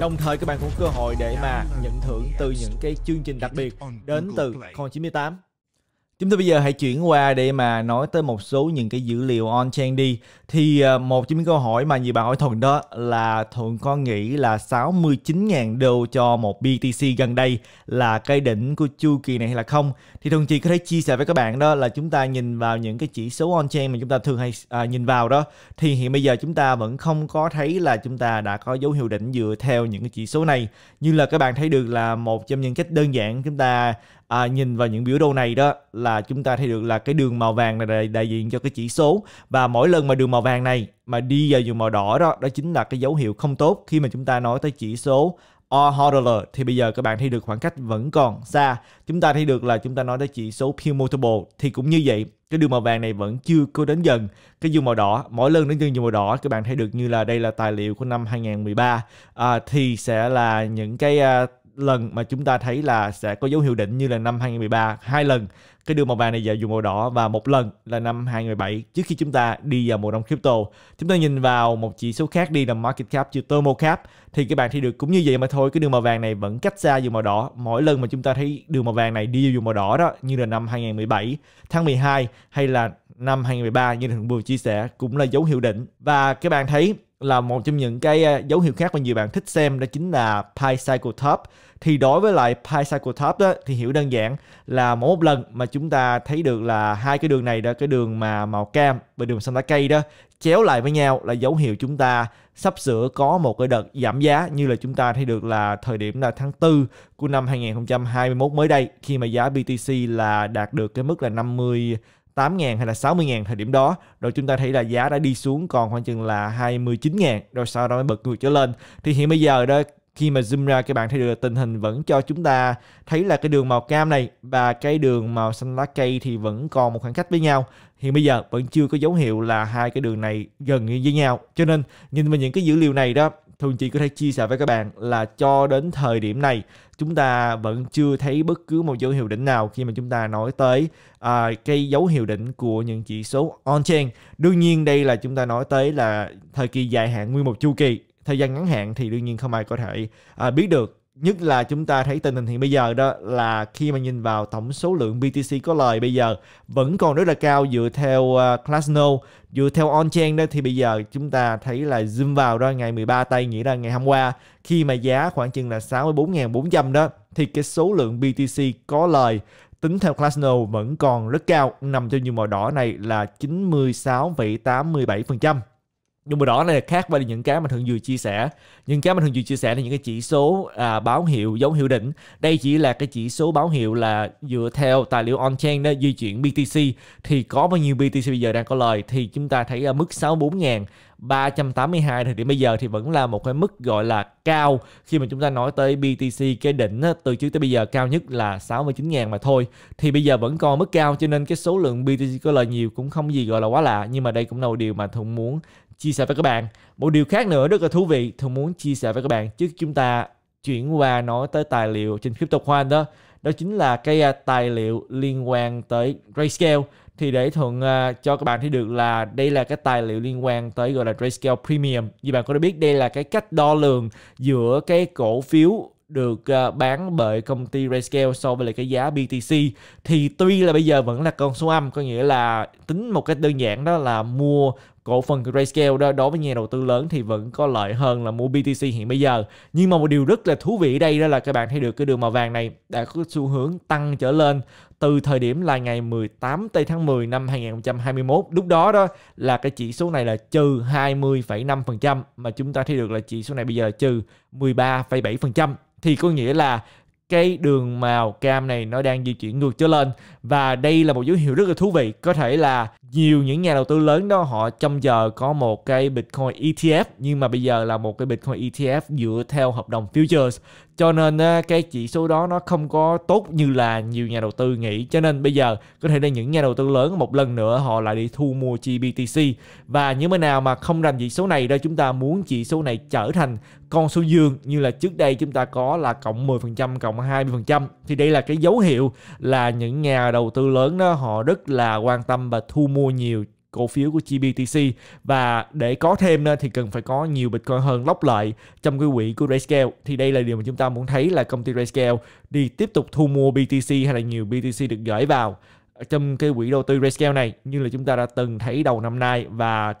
Đồng thời các bạn cũng cơ hội để mà nhận thưởng từ những cái chương trình đặc biệt đến từ Con 98. Chúng ta bây giờ hãy chuyển qua để mà nói tới một số những cái dữ liệu on-chain đi. Thì ờ, một trong những câu hỏi mà nhiều bạn hỏi Thuận đó là Thuận có nghĩ là 69.000 đô cho một BTC gần đây là cái đỉnh của chu kỳ này hay là không? Thì Thuận chỉ có thể chia sẻ với các bạn đó là chúng ta nhìn vào những cái chỉ số on-chain mà chúng ta thường hay à, nhìn vào đó. Thì hiện bây giờ chúng ta vẫn không có thấy là chúng ta đã có dấu hiệu đỉnh dựa theo những cái chỉ số này. Như là các bạn thấy được là một trong những cách đơn giản chúng ta à, nhìn vào những biểu đồ này đó là chúng ta thấy được là cái đường màu vàng này đại, đại diện cho cái chỉ số và mỗi lần mà đường màu vàng này mà đi vào dùng màu đỏ đó đó chính là cái dấu hiệu không tốt khi mà chúng ta nói tới chỉ số or hodler thì bây giờ các bạn thấy được khoảng cách vẫn còn xa. Chúng ta thấy được là chúng ta nói tới chỉ số Pew Multiple thì cũng như vậy. Cái đường màu vàng này vẫn chưa có đến dần cái dương màu đỏ. Mỗi lần đến dần dùng màu đỏ các bạn thấy được như là đây là tài liệu của năm 2013 à, thì sẽ là những cái à, lần mà chúng ta thấy là sẽ có dấu hiệu đỉnh như là năm 2013 hai lần cái đường màu vàng này giờ dùng màu đỏ và một lần là năm 2017 trước khi chúng ta đi vào mùa đông crypto chúng ta nhìn vào một chỉ số khác đi là market cap chữ thermal cap thì các bạn thấy được cũng như vậy mà thôi cái đường màu vàng này vẫn cách xa dùng màu đỏ mỗi lần mà chúng ta thấy đường màu vàng này đi vào vùng màu đỏ đó như là năm 2017 tháng 12 hay là năm 2013 như thằng vừa chia sẻ cũng là dấu hiệu đỉnh và các bạn thấy là một trong những cái à, dấu hiệu khác mà nhiều bạn thích xem đó chính là Pycyclotop. Thì đối với lại Pycyclotop đó thì hiểu đơn giản là mỗi một lần mà chúng ta thấy được là hai cái đường này đó, cái đường mà màu cam và đường xanh lá cây đó chéo lại với nhau là dấu hiệu chúng ta sắp sửa có một cái đợt giảm giá như là chúng ta thấy được là thời điểm là tháng 4 của năm 2021 mới đây khi mà giá BTC là đạt được cái mức là 50 8.000 hay là 60.000 thời điểm đó rồi chúng ta thấy là giá đã đi xuống còn khoảng chừng là 29.000 rồi sau đó mới bật ngược trở lên thì hiện bây giờ đó khi mà zoom ra các bạn thấy được là tình hình vẫn cho chúng ta thấy là cái đường màu cam này và cái đường màu xanh lá cây thì vẫn còn một khoảng cách với nhau hiện bây giờ vẫn chưa có dấu hiệu là hai cái đường này gần như với nhau cho nên nhìn vào những cái dữ liệu này đó Thường chị có thể chia sẻ với các bạn là cho đến thời điểm này chúng ta vẫn chưa thấy bất cứ một dấu hiệu đỉnh nào khi mà chúng ta nói tới à, cái dấu hiệu đỉnh của những chỉ số on-chain. Đương nhiên đây là chúng ta nói tới là thời kỳ dài hạn nguyên một chu kỳ thời gian ngắn hạn thì đương nhiên không ai có thể à, biết được nhất là chúng ta thấy tình hình hiện bây giờ đó là khi mà nhìn vào tổng số lượng BTC có lời bây giờ vẫn còn rất là cao dựa theo uh, Classno, dựa theo on-chain đó thì bây giờ chúng ta thấy là zoom vào đó ngày 13 tây nghĩa là ngày hôm qua khi mà giá khoảng chừng là 64.400 đó thì cái số lượng BTC có lời tính theo Classno vẫn còn rất cao nằm trong những màu đỏ này là 96,87% nhưng mà đó này khác với những cái mà thường vừa chia sẻ những cái mà thường vừa chia sẻ là những cái chỉ số à, báo hiệu dấu hiệu đỉnh đây chỉ là cái chỉ số báo hiệu là dựa theo tài liệu on chain đó di chuyển BTC thì có bao nhiêu BTC bây giờ đang có lời thì chúng ta thấy ở mức 64.382 thời điểm bây giờ thì vẫn là một cái mức gọi là cao khi mà chúng ta nói tới BTC cái đỉnh đó, từ trước tới bây giờ cao nhất là 69.000 mà thôi thì bây giờ vẫn còn mức cao cho nên cái số lượng BTC có lời nhiều cũng không gì gọi là quá lạ nhưng mà đây cũng là một điều mà thường muốn chia sẻ với các bạn. Một điều khác nữa rất là thú vị thường muốn chia sẻ với các bạn trước chúng ta chuyển qua nói tới tài liệu trên crypto CryptoCoin đó đó chính là cái à, tài liệu liên quan tới Grayscale thì để thuận uh, cho các bạn thấy được là đây là cái tài liệu liên quan tới gọi là Grayscale Premium như bạn có đã biết đây là cái cách đo lường giữa cái cổ phiếu được uh, bán bởi công ty Grayscale so với lại cái giá BTC thì tuy là bây giờ vẫn là con số âm có nghĩa là tính một cách đơn giản đó là mua cổ phần của Grayscale đó đối với nhà đầu tư lớn thì vẫn có lợi hơn là mua BTC hiện bây giờ. Nhưng mà một điều rất là thú vị đây đó là các bạn thấy được cái đường màu vàng này đã có xu hướng tăng trở lên từ thời điểm là ngày 18 tây tháng 10 năm 2021. Lúc đó đó là cái chỉ số này là trừ 20,5% mà chúng ta thấy được là chỉ số này bây giờ là trừ 13,7% thì có nghĩa là cái đường màu cam này nó đang di chuyển ngược trở lên và đây là một dấu hiệu rất là thú vị có thể là nhiều những nhà đầu tư lớn đó họ trong giờ có một cái Bitcoin ETF nhưng mà bây giờ là một cái Bitcoin ETF dựa theo hợp đồng futures cho nên cái chỉ số đó nó không có tốt như là nhiều nhà đầu tư nghĩ cho nên bây giờ có thể là những nhà đầu tư lớn một lần nữa họ lại đi thu mua GBTC và những bên nào mà không rành chỉ số này đó chúng ta muốn chỉ số này trở thành con số dương như là trước đây chúng ta có là cộng 10% cộng vòng 20% thì đây là cái dấu hiệu là những nhà đầu tư lớn đó họ rất là quan tâm và thu mua nhiều cổ phiếu của GBTC và để có thêm nữa thì cần phải có nhiều Bitcoin hơn lóc lợi trong cái quỹ của Grayscale thì đây là điều mà chúng ta muốn thấy là công ty Grayscale đi tiếp tục thu mua BTC hay là nhiều BTC được gửi vào trong cái quỹ đầu tư Grayscale này như là chúng ta đã từng thấy đầu năm nay và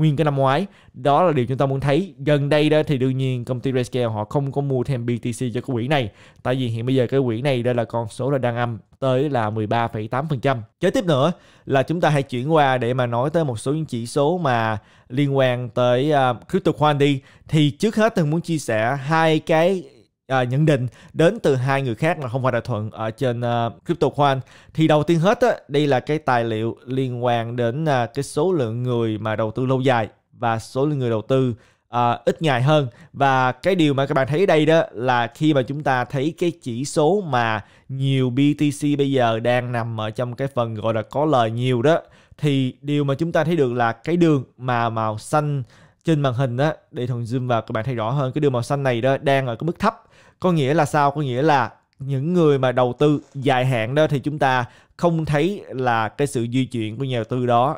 nguyên cái năm ngoái đó là điều chúng ta muốn thấy gần đây đó thì đương nhiên công ty Rescale họ không có mua thêm BTC cho cái quỹ này tại vì hiện bây giờ cái quỹ này đây là con số là đang âm tới là 13,8% kế tiếp nữa là chúng ta hãy chuyển qua để mà nói tới một số những chỉ số mà liên quan tới uh, crypto coin đi thì trước hết tôi muốn chia sẻ hai cái à, nhận định đến từ hai người khác mà không phải là thuận ở trên uh, à, CryptoCoin thì đầu tiên hết á, đây là cái tài liệu liên quan đến uh, cái số lượng người mà đầu tư lâu dài và số lượng người đầu tư uh, ít ngày hơn và cái điều mà các bạn thấy đây đó là khi mà chúng ta thấy cái chỉ số mà nhiều BTC bây giờ đang nằm ở trong cái phần gọi là có lời nhiều đó thì điều mà chúng ta thấy được là cái đường mà màu xanh trên màn hình đó để thuần zoom vào các bạn thấy rõ hơn cái đường màu xanh này đó đang ở cái mức thấp có nghĩa là sao có nghĩa là những người mà đầu tư dài hạn đó thì chúng ta không thấy là cái sự di chuyển của nhà đầu tư đó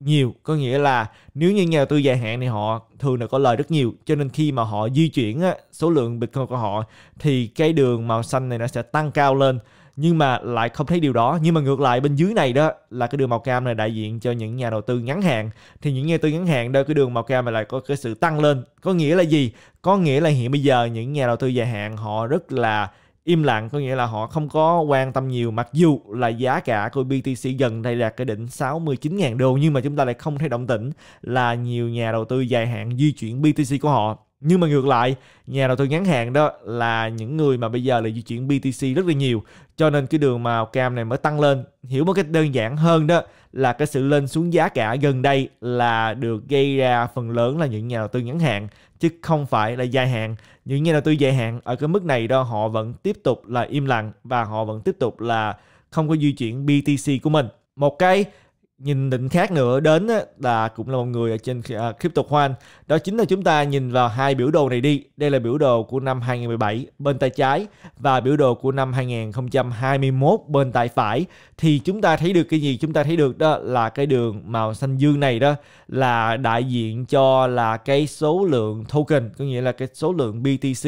nhiều có nghĩa là nếu như nhà đầu tư dài hạn thì họ thường là có lời rất nhiều cho nên khi mà họ di chuyển á, số lượng bitcoin của họ thì cái đường màu xanh này nó sẽ tăng cao lên nhưng mà lại không thấy điều đó nhưng mà ngược lại bên dưới này đó là cái đường màu cam này đại diện cho những nhà đầu tư ngắn hạn thì những nhà đầu tư ngắn hạn đó cái đường màu cam này lại có cái sự tăng lên có nghĩa là gì có nghĩa là hiện bây giờ những nhà đầu tư dài hạn họ rất là im lặng có nghĩa là họ không có quan tâm nhiều mặc dù là giá cả của BTC gần đây đạt cái đỉnh 69.000 đô nhưng mà chúng ta lại không thấy động tĩnh là nhiều nhà đầu tư dài hạn di chuyển BTC của họ nhưng mà ngược lại nhà đầu tư ngắn hạn đó là những người mà bây giờ là di chuyển BTC rất là nhiều cho nên cái đường màu cam này mới tăng lên hiểu một cách đơn giản hơn đó là cái sự lên xuống giá cả gần đây là được gây ra phần lớn là những nhà đầu tư ngắn hạn chứ không phải là dài hạn những nhà đầu tư dài hạn ở cái mức này đó họ vẫn tiếp tục là im lặng và họ vẫn tiếp tục là không có di chuyển BTC của mình một cái nhìn định khác nữa đến là cũng là một người ở trên à, crypto khoan đó chính là chúng ta nhìn vào hai biểu đồ này đi đây là biểu đồ của năm 2017 bên tay trái và biểu đồ của năm 2021 bên tay phải thì chúng ta thấy được cái gì chúng ta thấy được đó là cái đường màu xanh dương này đó là đại diện cho là cái số lượng token có nghĩa là cái số lượng BTC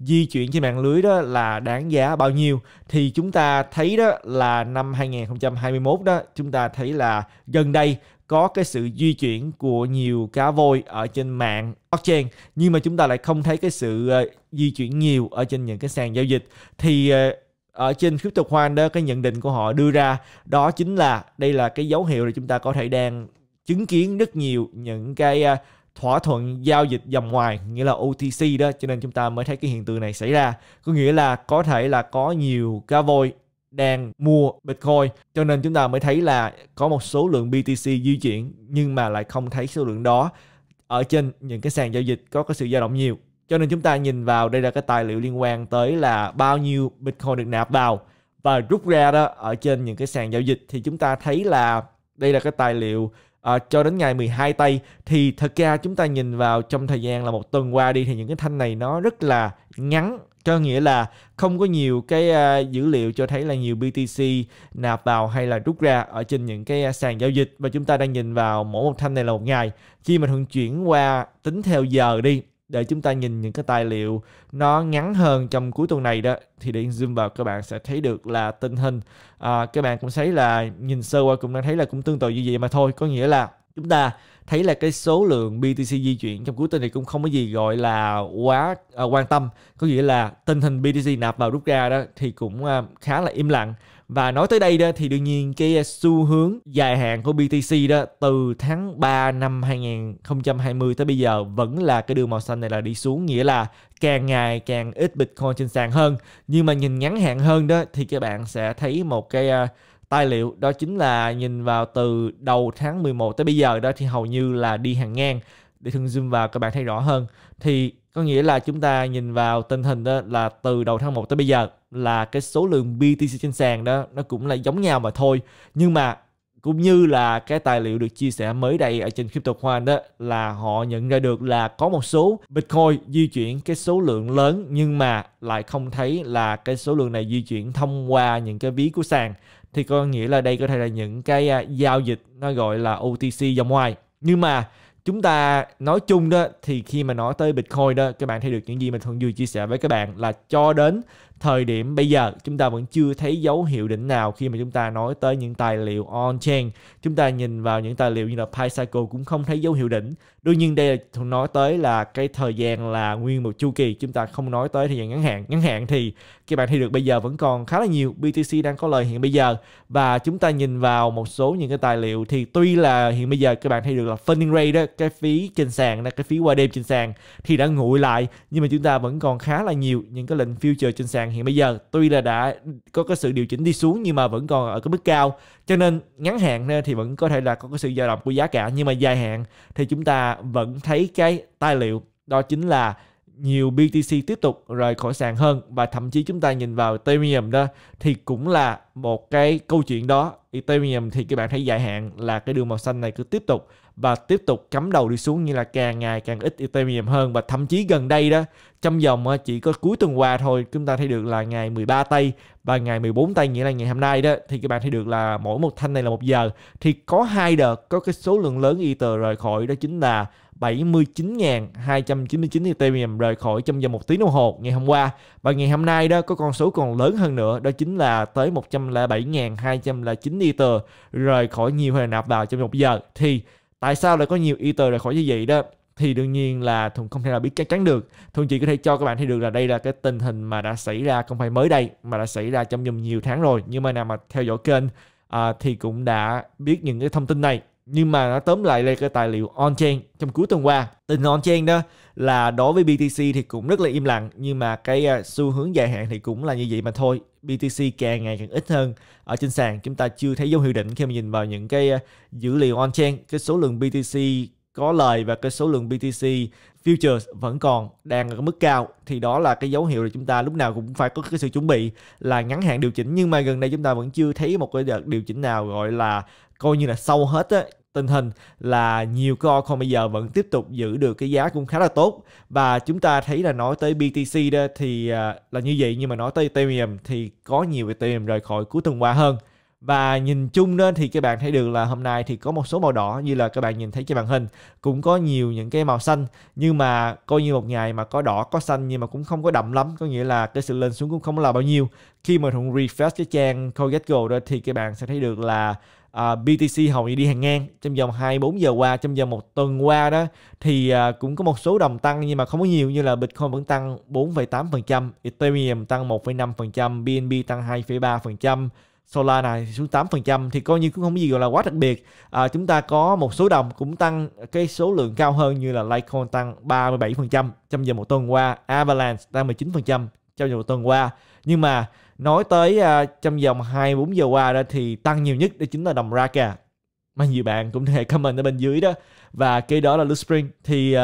di chuyển trên mạng lưới đó là đáng giá bao nhiêu thì chúng ta thấy đó là năm 2021 đó chúng ta thấy là gần đây có cái sự di chuyển của nhiều cá voi ở trên mạng blockchain nhưng mà chúng ta lại không thấy cái sự uh, di chuyển nhiều ở trên những cái sàn giao dịch thì uh, ở trên crypto khoan đó cái nhận định của họ đưa ra đó chính là đây là cái dấu hiệu là chúng ta có thể đang chứng kiến rất nhiều những cái uh, thỏa thuận giao dịch dòng ngoài nghĩa là OTC đó cho nên chúng ta mới thấy cái hiện tượng này xảy ra có nghĩa là có thể là có nhiều cá voi đang mua Bitcoin cho nên chúng ta mới thấy là có một số lượng BTC di chuyển nhưng mà lại không thấy số lượng đó ở trên những cái sàn giao dịch có cái sự dao động nhiều cho nên chúng ta nhìn vào đây là cái tài liệu liên quan tới là bao nhiêu Bitcoin được nạp vào và rút ra đó ở trên những cái sàn giao dịch thì chúng ta thấy là đây là cái tài liệu à, cho đến ngày 12 tây thì thật ra chúng ta nhìn vào trong thời gian là một tuần qua đi thì những cái thanh này nó rất là ngắn cho nghĩa là không có nhiều cái uh, dữ liệu cho thấy là nhiều BTC nạp vào hay là rút ra ở trên những cái uh, sàn giao dịch và chúng ta đang nhìn vào mỗi một thanh này là một ngày khi mà thuận chuyển qua tính theo giờ đi để chúng ta nhìn những cái tài liệu nó ngắn hơn trong cuối tuần này đó thì để zoom vào các bạn sẽ thấy được là tình hình à, các bạn cũng thấy là nhìn sơ qua cũng đã thấy là cũng tương tự như vậy mà thôi có nghĩa là chúng ta thấy là cái số lượng BTC di chuyển trong cuối tuần thì cũng không có gì gọi là quá à, quan tâm có nghĩa là tình hình BTC nạp vào rút ra đó thì cũng à, khá là im lặng và nói tới đây đó thì đương nhiên cái à, xu hướng dài hạn của BTC đó từ tháng 3 năm 2020 tới bây giờ vẫn là cái đường màu xanh này là đi xuống nghĩa là càng ngày càng ít Bitcoin trên sàn hơn. Nhưng mà nhìn ngắn hạn hơn đó thì các bạn sẽ thấy một cái à, tài liệu đó chính là nhìn vào từ đầu tháng 11 tới bây giờ đó thì hầu như là đi hàng ngang để thường zoom vào các bạn thấy rõ hơn thì có nghĩa là chúng ta nhìn vào tình hình đó là từ đầu tháng 1 tới bây giờ là cái số lượng BTC trên sàn đó nó cũng là giống nhau mà thôi nhưng mà cũng như là cái tài liệu được chia sẻ mới đây ở trên crypto CryptoCoin đó là họ nhận ra được là có một số Bitcoin di chuyển cái số lượng lớn nhưng mà lại không thấy là cái số lượng này di chuyển thông qua những cái ví của sàn thì có nghĩa là đây có thể là những cái à, giao dịch nó gọi là OTC dòng ngoài nhưng mà chúng ta nói chung đó thì khi mà nói tới Bitcoin đó các bạn thấy được những gì mình thường vừa chia sẻ với các bạn là cho đến thời điểm bây giờ chúng ta vẫn chưa thấy dấu hiệu đỉnh nào khi mà chúng ta nói tới những tài liệu on-chain. Chúng ta nhìn vào những tài liệu như là PyCycle cũng không thấy dấu hiệu đỉnh. Đương nhiên đây là nói tới là cái thời gian là nguyên một chu kỳ, chúng ta không nói tới thời gian ngắn hạn. Ngắn hạn thì các bạn thấy được bây giờ vẫn còn khá là nhiều. BTC đang có lời hiện bây giờ và chúng ta nhìn vào một số những cái tài liệu thì tuy là hiện bây giờ các bạn thấy được là funding rate đó, cái phí trên sàn, là cái phí qua đêm trên sàn thì đã nguội lại nhưng mà chúng ta vẫn còn khá là nhiều những cái lệnh future trên sàn vàng hiện bây giờ tuy là đã có cái sự điều chỉnh đi xuống nhưng mà vẫn còn ở cái mức cao cho nên ngắn hạn thì vẫn có thể là có cái sự dao động của giá cả nhưng mà dài hạn thì chúng ta vẫn thấy cái tài liệu đó chính là nhiều BTC tiếp tục rời khỏi sàn hơn và thậm chí chúng ta nhìn vào Ethereum đó thì cũng là một cái câu chuyện đó Ethereum thì các bạn thấy dài hạn là cái đường màu xanh này cứ tiếp tục và tiếp tục cắm đầu đi xuống như là càng ngày càng ít Ethereum hơn và thậm chí gần đây đó trong vòng ờ, chỉ có cuối tuần qua thôi chúng ta thấy được là ngày 13 tây và ngày 14 tây nghĩa là ngày hôm nay đó thì các bạn thấy được là mỗi một thanh này là một giờ thì có hai đợt có cái số lượng lớn Ether rời khỏi đó chính là 79.299 Ethereum rời khỏi trong vòng một tiếng đồng hồ ngày hôm qua và ngày hôm nay đó có con số còn lớn hơn nữa đó chính là tới 107.209 Ether rời khỏi nhiều hồi nạp vào trong một giờ thì tại sao lại có nhiều iter rời khỏi như vậy đó thì đương nhiên là Thuận không thể nào biết chắc chắn được. Thuận chỉ có thể cho các bạn thấy được là đây là cái tình hình mà đã xảy ra không phải mới đây mà đã xảy ra trong vòng nhiều tháng rồi. Nhưng mà nào mà theo dõi kênh à, thì cũng đã biết những cái thông tin này nhưng mà nó tóm lại là cái tài liệu on-chain trong cuối tuần qua. Tình on-chain đó là đối với BTC thì cũng rất là im lặng nhưng mà cái à, xu hướng dài hạn thì cũng là như vậy mà thôi. BTC càng ngày càng ít hơn ở trên sàn chúng ta chưa thấy dấu hiệu đỉnh khi mà nhìn vào những cái à, dữ liệu on-chain cái số lượng BTC có lời và cái số lượng BTC futures vẫn còn đang ở mức cao thì đó là cái dấu hiệu là chúng ta lúc nào cũng phải có cái sự chuẩn bị là ngắn hạn điều chỉnh nhưng mà gần đây chúng ta vẫn chưa thấy một cái đợt điều chỉnh nào gọi là coi như là sâu hết á tình hình là nhiều cái altcoin bây giờ vẫn tiếp tục giữ được cái giá cũng khá là tốt và chúng ta thấy là nói tới BTC đó thì à, là như vậy nhưng mà nói tới Ethereum thì có nhiều Ethereum rời khỏi cuối tuần qua hơn và nhìn chung nên thì các bạn thấy được là hôm nay thì có một số màu đỏ như là các bạn nhìn thấy trên màn hình cũng có nhiều những cái màu xanh nhưng mà coi như một ngày mà có đỏ có xanh nhưng mà cũng không có đậm lắm có nghĩa là cái sự lên xuống cũng không là bao nhiêu khi mà thuận refresh cái trang CoinGecko đó thì các bạn sẽ thấy được là uh, à, BTC hầu như đi hàng ngang trong vòng 24 giờ qua trong vòng một tuần qua đó thì uh, cũng có một số đồng tăng nhưng mà không có nhiều như là Bitcoin vẫn tăng 4,8%, Ethereum tăng 1,5%, BNB tăng 2,3%, Solar này xuống 8% thì coi như cũng không có gì gọi là quá đặc biệt. À, chúng ta có một số đồng cũng tăng cái số lượng cao hơn như là Litecoin tăng 37% trong giờ một tuần qua, Avalanche tăng 19% trong giờ một tuần qua. Nhưng mà nói tới uh, trong vòng 24 giờ qua đó thì tăng nhiều nhất đó chính là đồng Raka. Mà nhiều bạn cũng thể comment ở bên dưới đó và cái đó là Loot Spring thì uh,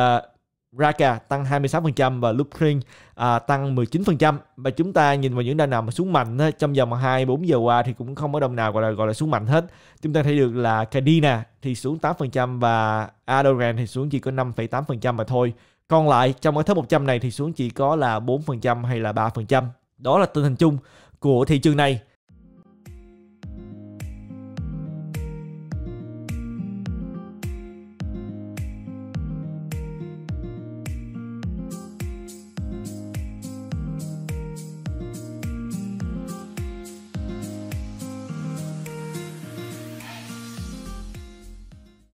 Raka tăng 26% và Loopring à, tăng 19%. Và chúng ta nhìn vào những đa nào mà xuống mạnh á, trong vòng 24 giờ qua thì cũng không có đồng nào gọi là gọi là xuống mạnh hết. Chúng ta thấy được là Cadena thì xuống 8% và Adoran thì xuống chỉ có 5,8% mà thôi. Còn lại trong cái top 100 này thì xuống chỉ có là 4% hay là 3%. Đó là tình hình chung của thị trường này.